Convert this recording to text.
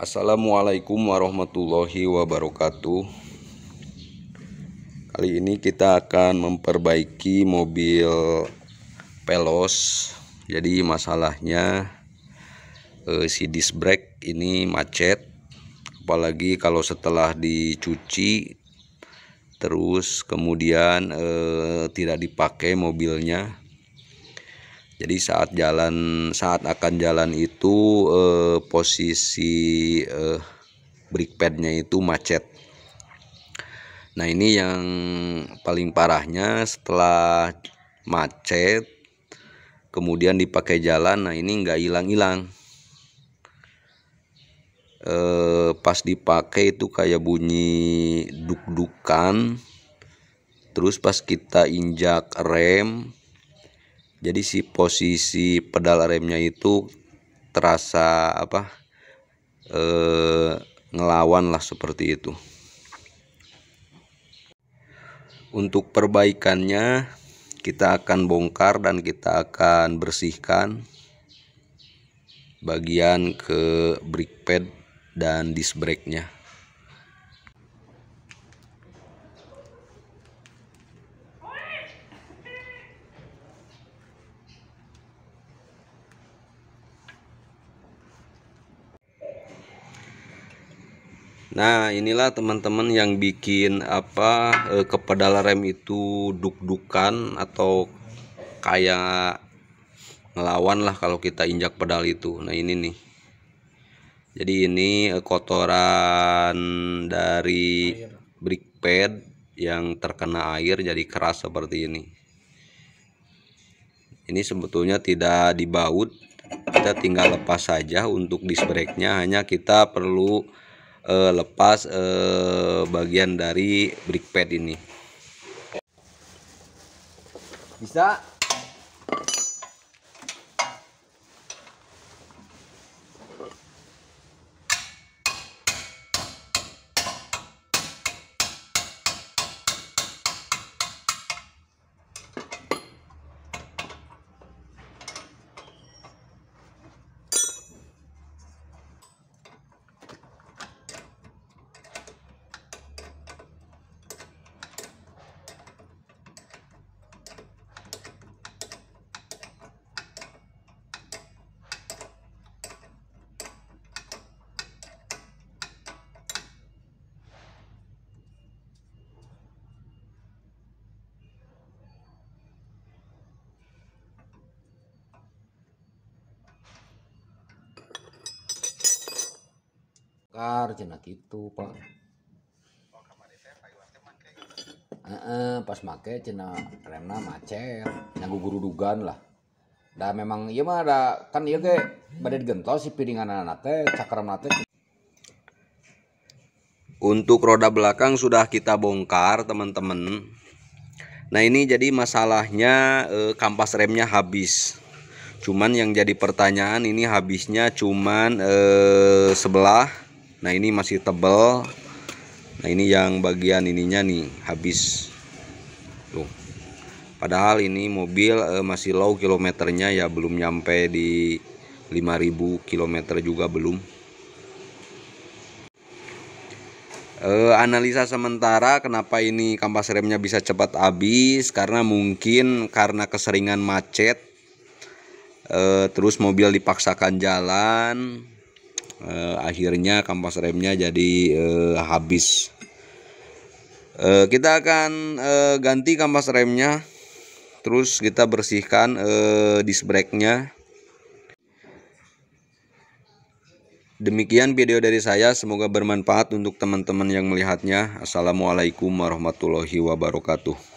Assalamualaikum warahmatullahi wabarakatuh Kali ini kita akan memperbaiki mobil pelos Jadi masalahnya eh, si disc brake ini macet Apalagi kalau setelah dicuci Terus kemudian eh, tidak dipakai mobilnya jadi saat jalan saat akan jalan itu eh, posisi eh, brake padnya itu macet nah ini yang paling parahnya setelah macet kemudian dipakai jalan nah ini nggak hilang-hilang eh, pas dipakai itu kayak bunyi duk-dukan terus pas kita injak rem jadi si posisi pedal remnya itu terasa apa e, ngelawan lah seperti itu untuk perbaikannya kita akan bongkar dan kita akan bersihkan bagian ke brake pad dan disc brake nya Nah inilah teman-teman yang bikin apa eh, kepedal rem itu duk-dukan atau kayak ngelawan lah kalau kita injak pedal itu. Nah ini nih. Jadi ini eh, kotoran dari brick pad yang terkena air jadi keras seperti ini. Ini sebetulnya tidak dibaut, kita tinggal lepas saja untuk disc brake-nya hanya kita perlu uh, lepas uh, bagian dari brick pad ini bisa kar jenak itu pak e pas make cina remna macet nanggu guru dugan lah dah memang iya mah ada kan iya ge badai gentol si piringan anak teh cakram nate untuk roda belakang sudah kita bongkar teman-teman nah ini jadi masalahnya eh, kampas remnya habis cuman yang jadi pertanyaan ini habisnya cuman eh, sebelah nah ini masih tebel nah ini yang bagian ininya nih habis tuh padahal ini mobil eh, masih low kilometernya ya belum nyampe di 5000 km juga belum eh, analisa sementara kenapa ini kampas remnya bisa cepat habis karena mungkin karena keseringan macet eh, terus mobil dipaksakan jalan eh, akhirnya kampas remnya jadi eh, habis eh, kita akan eh, ganti kampas remnya terus kita bersihkan eh, disc brake-nya Demikian video dari saya, semoga bermanfaat untuk teman-teman yang melihatnya. Assalamualaikum warahmatullahi wabarakatuh.